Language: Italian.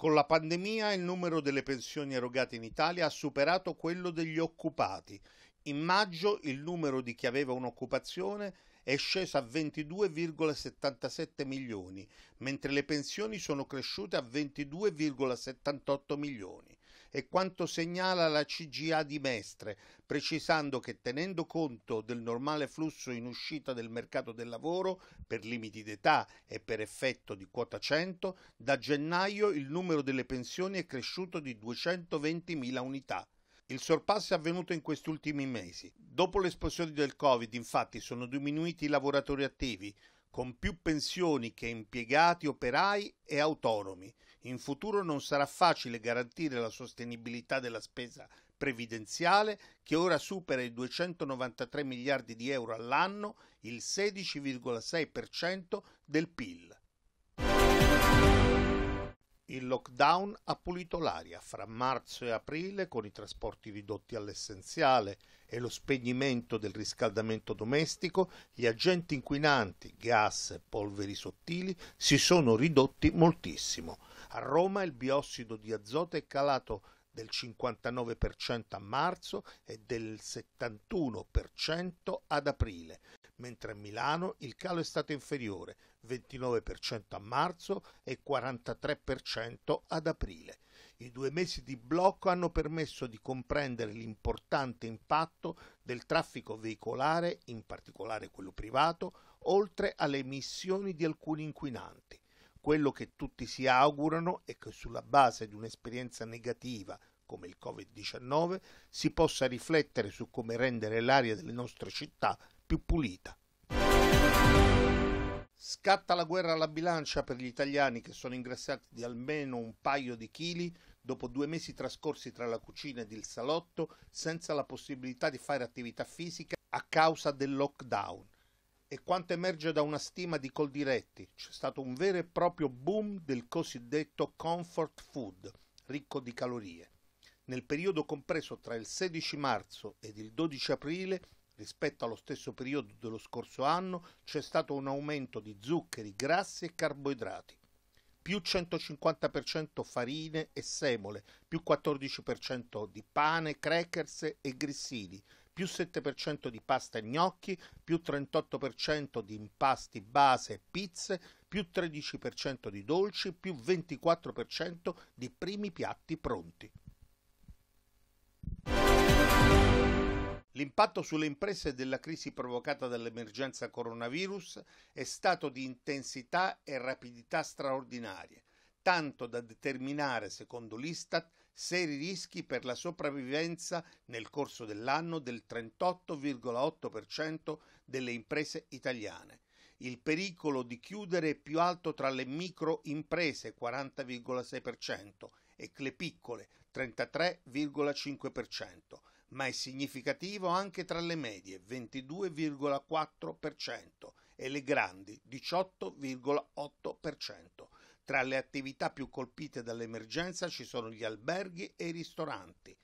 Con la pandemia il numero delle pensioni erogate in Italia ha superato quello degli occupati. In maggio il numero di chi aveva un'occupazione è sceso a 22,77 milioni, mentre le pensioni sono cresciute a 22,78 milioni è quanto segnala la CGA di Mestre, precisando che tenendo conto del normale flusso in uscita del mercato del lavoro per limiti d'età e per effetto di quota 100, da gennaio il numero delle pensioni è cresciuto di 220.000 unità. Il sorpasso è avvenuto in questi ultimi mesi. Dopo l'esplosione del Covid, infatti, sono diminuiti i lavoratori attivi, con più pensioni che impiegati operai e autonomi. In futuro non sarà facile garantire la sostenibilità della spesa previdenziale che ora supera i 293 miliardi di euro all'anno, il 16,6% del PIL. Il lockdown ha pulito l'aria fra marzo e aprile con i trasporti ridotti all'essenziale e lo spegnimento del riscaldamento domestico, gli agenti inquinanti, gas e polveri sottili si sono ridotti moltissimo. A Roma il biossido di azoto è calato del 59% a marzo e del 71% ad aprile, mentre a Milano il calo è stato inferiore, 29% a marzo e 43% ad aprile. I due mesi di blocco hanno permesso di comprendere l'importante impatto del traffico veicolare, in particolare quello privato, oltre alle emissioni di alcuni inquinanti. Quello che tutti si augurano è che sulla base di un'esperienza negativa come il Covid-19 si possa riflettere su come rendere l'aria delle nostre città più pulita. Scatta la guerra alla bilancia per gli italiani che sono ingrassati di almeno un paio di chili dopo due mesi trascorsi tra la cucina ed il salotto senza la possibilità di fare attività fisica a causa del lockdown. E quanto emerge da una stima di Coldiretti, c'è stato un vero e proprio boom del cosiddetto comfort food, ricco di calorie. Nel periodo compreso tra il 16 marzo ed il 12 aprile Rispetto allo stesso periodo dello scorso anno c'è stato un aumento di zuccheri, grassi e carboidrati più 150% farine e semole, più 14% di pane, crackers e grissini, più 7% di pasta e gnocchi, più 38% di impasti base e pizze, più 13% di dolci, più 24% di primi piatti pronti. L'impatto sulle imprese della crisi provocata dall'emergenza coronavirus è stato di intensità e rapidità straordinarie, tanto da determinare, secondo l'Istat, seri rischi per la sopravvivenza nel corso dell'anno del 38,8% delle imprese italiane. Il pericolo di chiudere è più alto tra le micro imprese 40,6% e le piccole 33,5% ma è significativo anche tra le medie 22,4% e le grandi 18,8%. Tra le attività più colpite dall'emergenza ci sono gli alberghi e i ristoranti.